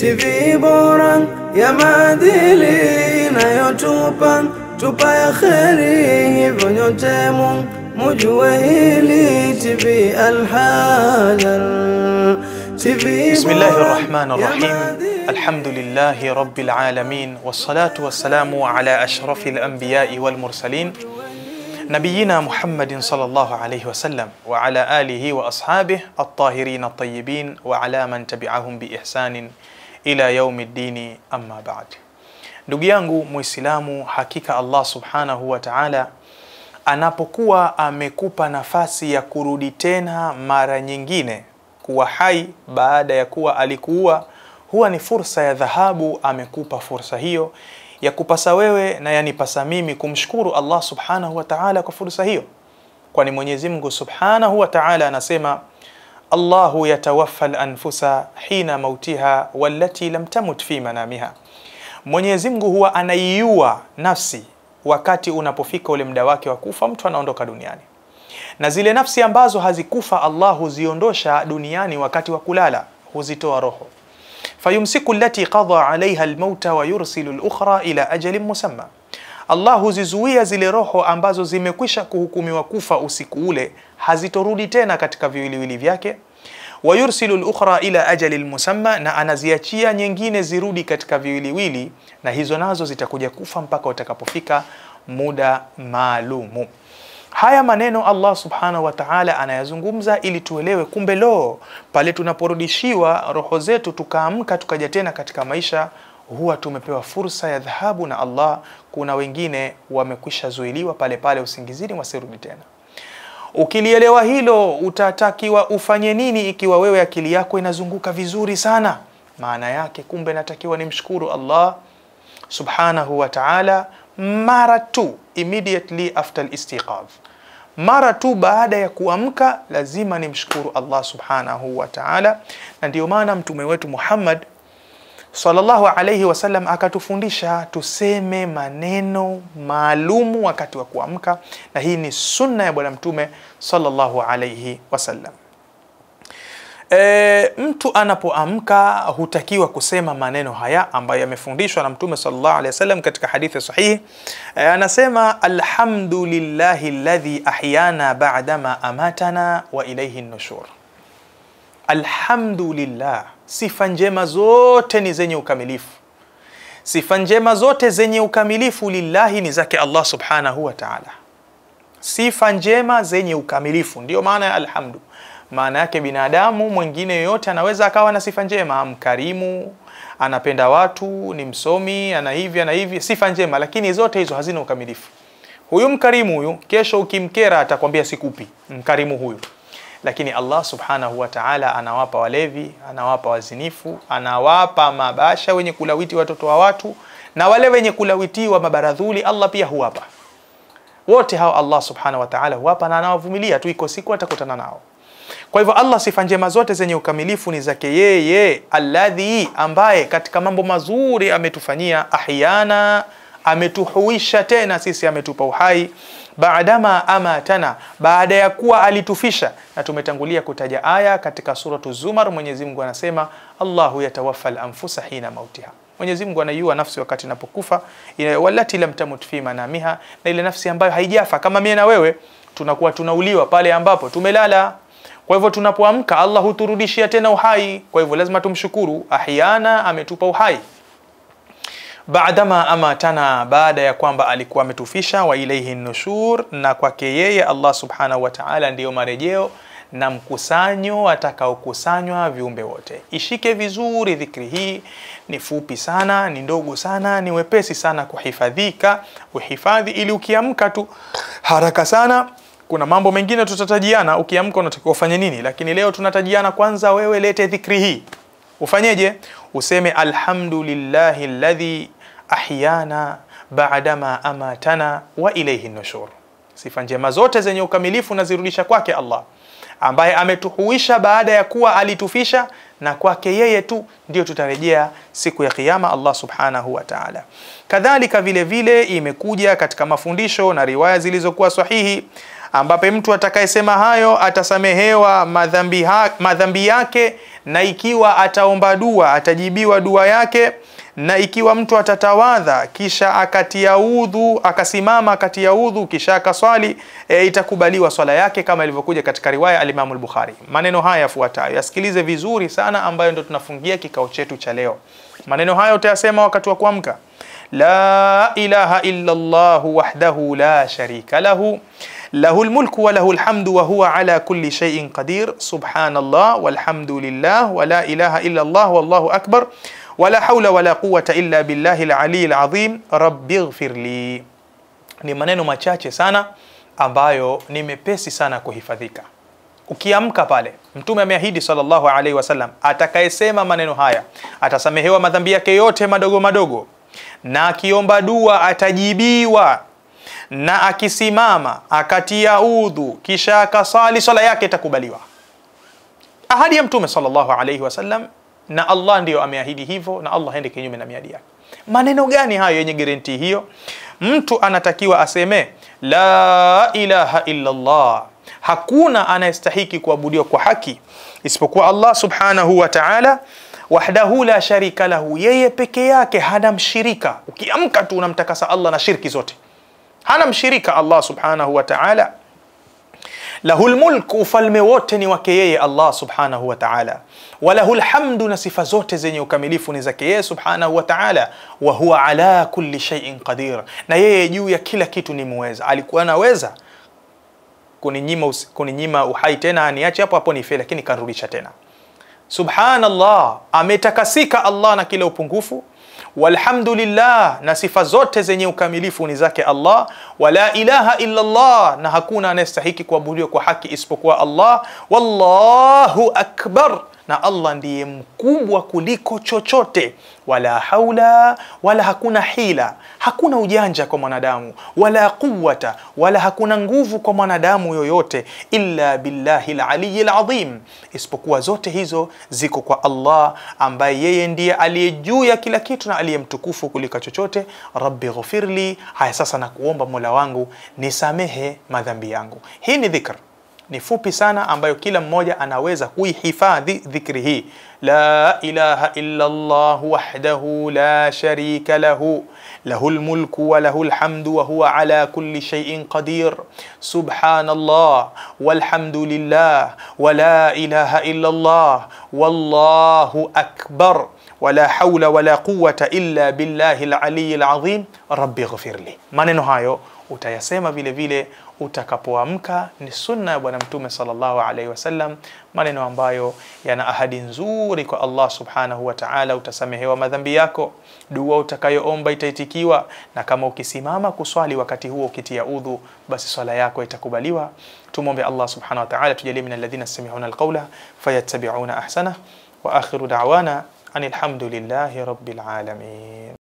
TV bora ya maadili inayotupa tupa ya kheri, hivyo nyote mujue hili TV Alhadar TV. Bismillahi rahmani rahim. الحمد لله رب العالمين والصلاة والسلام على أشرف الأنبياء والمرسلين نبينا محمد صلى الله عليه وسلم وعلى آله وأصحابه الطاهرين الطيبين وعلى من تبعهم بإحسان ila yaumi ddini ama bad Ndugu yangu Muislamu, hakika Allah subhanahu wa taala anapokuwa amekupa nafasi ya kurudi tena mara nyingine kuwa hai baada ya kuwa alikuua, huwa ni fursa ya dhahabu. Amekupa fursa hiyo yakupasa wewe na yanipasa mimi kumshukuru Allah subhanahu wa ta'ala kwa fursa hiyo kwani Mwenyezi Mungu subhanahu wa ta'ala anasema Allahu yatawaffa al-anfusa hina mautiha wallati lam tamut fi manamiha Mwenyezi Mungu huwa anaiua nafsi wakati unapofika ule muda wake wa kufa mtu anaondoka duniani na zile nafsi ambazo hazikufa Allah huziondosha duniani wakati wa kulala huzitoa roho fayumsiku allati qadha alaiha almauta wa yursilu lukhra ila ajalin musamma, Allah huzizuia zile roho ambazo zimekwisha kuhukumiwa kufa usiku ule, hazitorudi tena katika viwiliwili vyake. Wa yursilu lukhra ila ajalin musamma, na anaziachia nyingine zirudi katika viwiliwili, na hizo nazo zitakuja kufa mpaka utakapofika muda maalumu. Haya maneno Allah subhanahu wa ta'ala anayazungumza ili tuelewe, kumbe loo, pale tunaporudishiwa roho zetu tukaamka tukaja tena katika maisha, huwa tumepewa fursa ya dhahabu na Allah. Kuna wengine wamekwisha zuiliwa pale pale usingizini, wasirudi tena. Ukilielewa hilo, utatakiwa ufanye nini ikiwa wewe akili yako inazunguka vizuri sana? Maana yake kumbe natakiwa nimshukuru Allah subhanahu wa ta'ala mara tu immediately after al istiqaz mara tu baada ya kuamka lazima nimshukuru Allah subhanahu wa ta'ala na ndio maana mtume wetu Muhammad sallallahu alayhi wasallam akatufundisha tuseme maneno maalumu wakati wa kuamka na hii ni sunna ya bwana mtume sallallahu alayhi wasallam E, mtu anapoamka hutakiwa kusema maneno haya ambayo yamefundishwa na Mtume sallallahu alaihi wasallam katika hadithi sahihi. E, anasema alhamdulillahi alladhi ahyana ba'dama amatana wa ilayhi nushur. Alhamdulillah, sifa njema zote ni zenye ukamilifu. Sifa njema zote zenye ukamilifu lillahi ni zake Allah subhanahu wa ta'ala. Sifa njema zenye ukamilifu, ndiyo maana ya alhamdu maana yake binadamu mwingine yoyote anaweza akawa na sifa njema, mkarimu, anapenda watu, ni msomi, ana hivi ana hivi, sifa njema, lakini zote hizo hazina ukamilifu. Huyu mkarimu huyu, kesho ukimkera atakwambia sikupi. Mkarimu huyu lakini Allah subhanahu wa ta'ala anawapa walevi, anawapa wazinifu, anawapa mabasha wenye kulawiti watoto wa watu na wale wenye kulawitiwa mabaradhuli, Allah pia huwapa wote hao. Allah subhanahu wa ta'ala huwapa na anawavumilia tu, iko siku atakutana nao. Kwa hivyo Allah, sifa njema zote zenye ukamilifu ni zake yeye, alladhi, ambaye katika mambo mazuri ametufanyia, ahyana, ametuhuisha tena sisi, ametupa uhai baadama amatana, baada ya kuwa alitufisha. Na tumetangulia kutaja aya katika suratu Zumar, Mwenyezi Mungu anasema Allahu al anfusa hina mautiha Mwenyezi Mungu anaiua nafsi wakati inapokufa, walati lam tamut fi manamiha, na ile nafsi ambayo haijafa kama mimi na wewe tunakuwa tunauliwa pale ambapo tumelala. Kwa hivyo tunapoamka, Allah huturudishia tena uhai. Kwa hivyo lazima tumshukuru. Ahyana ametupa uhai baadama amatana, baada ya kwamba alikuwa ametufisha. Wa ilaihi nushur, na kwake yeye Allah subhanahu wa ta'ala ndiyo marejeo na mkusanyo atakaokusanywa viumbe wote. Ishike vizuri dhikri hii, ni fupi sana, ni ndogo sana, ni wepesi sana kuhifadhika, uhifadhi ili ukiamka tu haraka sana kuna mambo mengine tutatajiana ukiamka unatakiwa ufanye nini lakini leo tunatajiana kwanza wewe lete dhikri hii ufanyeje useme alhamdulillahi alladhi ahyana badama amatana wa ilaihi nushur sifa njema zote zenye ukamilifu nazirudisha kwake allah ambaye ametuhuisha baada ya kuwa alitufisha na kwake yeye tu ndio tutarejea siku ya kiyama Allah subhanahu wa ta'ala. Kadhalika vile vile imekuja katika mafundisho na riwaya zilizokuwa sahihi ambapo mtu atakayesema hayo atasamehewa madhambi, ha, madhambi yake na ikiwa ataomba dua atajibiwa dua yake na ikiwa mtu atatawadha kisha akatia udhu akasimama akatia udhu kisha akaswali e, itakubaliwa swala yake kama ilivyokuja katika riwaya alimamu al-Bukhari. Maneno haya yafuatayo yasikilize vizuri sana, ambayo ndo tunafungia kikao chetu cha leo. Maneno haya utayasema wakati wa kuamka: la ilaha illa Allah wahdahu la sharika lahu lahul mulku wa lahul hamdu wa huwa ala kulli shay'in qadir subhanallah walhamdulillah wa la ilaha illa Allah wallahu akbar wa la hawla wa la illa billahi al-ali al-azim li. Ni maneno machache sana ambayo ni mepesi sana kuhifadhika. Ukiamka pale Mtume ameahidi sallallahu alaihi wasallam, atakayesema maneno haya atasamehewa madhambi yake yote madogo madogo, na akiomba dua atajibiwa na akisimama akatia udhu kisha akasali swala yake itakubaliwa. Ahadi ya Mtume sallallahu alaihi wasallam, na Allah ndiyo ameahidi hivyo, na Allah hende kinyume na miadi yake. Maneno gani hayo yenye garanti hiyo? Mtu anatakiwa aseme la ilaha illa Allah, hakuna anayestahiki kuabudiwa kwa haki isipokuwa Allah subhanahu wa ta'ala wahdahu la sharika lahu, yeye peke yake hana mshirika. Ukiamka tu unamtakasa Allah na shirki zote hana mshirika Allah subhanahu wa ta'ala Lahu lmulku, ufalme wote ni wake yeye Allah subhanahu wa ta'ala, wa lahu lhamdu na sifa zote zenye ukamilifu ni zake yeye subhanahu wa ta'ala. Wa huwa ala kulli shaiin qadir, na yeye juu ya kila kitu ni muweza. Alikuwa anaweza kuninyima, kuninyima uhai tena aniache hapo hapo nife, lakini kanrudisha tena. Subhanallah, ametakasika Allah na kila upungufu walhamdulillah, na sifa zote zenye ukamilifu ni zake Allah, wala ilaha illa Allah, na hakuna anayestahiki kuabudiwa kwa haki isipokuwa Allah, wallahu akbar na Allah ndiye mkubwa kuliko chochote, wala haula wala hakuna hila, hakuna ujanja kwa mwanadamu, wala quwwata, wala hakuna nguvu kwa mwanadamu yoyote, illa billahi aliyil azim, isipokuwa zote hizo ziko kwa Allah ambaye yeye ndiye aliye juu ya kila kitu na aliye mtukufu kuliko chochote. Rabbi ghafirli, haya sasa nakuomba Mola wangu nisamehe madhambi yangu. Hii ni dhikr ni fupi sana ambayo kila mmoja anaweza kuihifadhi dhikri hii la ilaha illa Allah wahdahu la sharika lahu lahu lmulku wa lahu lhamdu wa huwa ala kulli shay'in qadir subhanallah walhamdulillah wa la ilaha illa Allah wallahu akbar ولا حول ولا قوة إلا بالله العلي العظيم ربي ghfir لي من hayo utayasema vile vile utakapoamka ni sunna ya Bwana Mtume sallallahu alaihi wasallam, maneno ambayo yana ahadi nzuri kwa Allah subhanahu wa ta'ala, utasamehewa madhambi yako, dua utakayoomba itaitikiwa, na kama ukisimama kuswali wakati huo ukitia udhu, basi swala yako itakubaliwa. Tumwombe Allah subhanahu wa ta'ala tujalie min alladhina yastami'una alqawla fayattabi'una ahsana wa akhiru da'wana anilhamdulillahi rabbil alamin.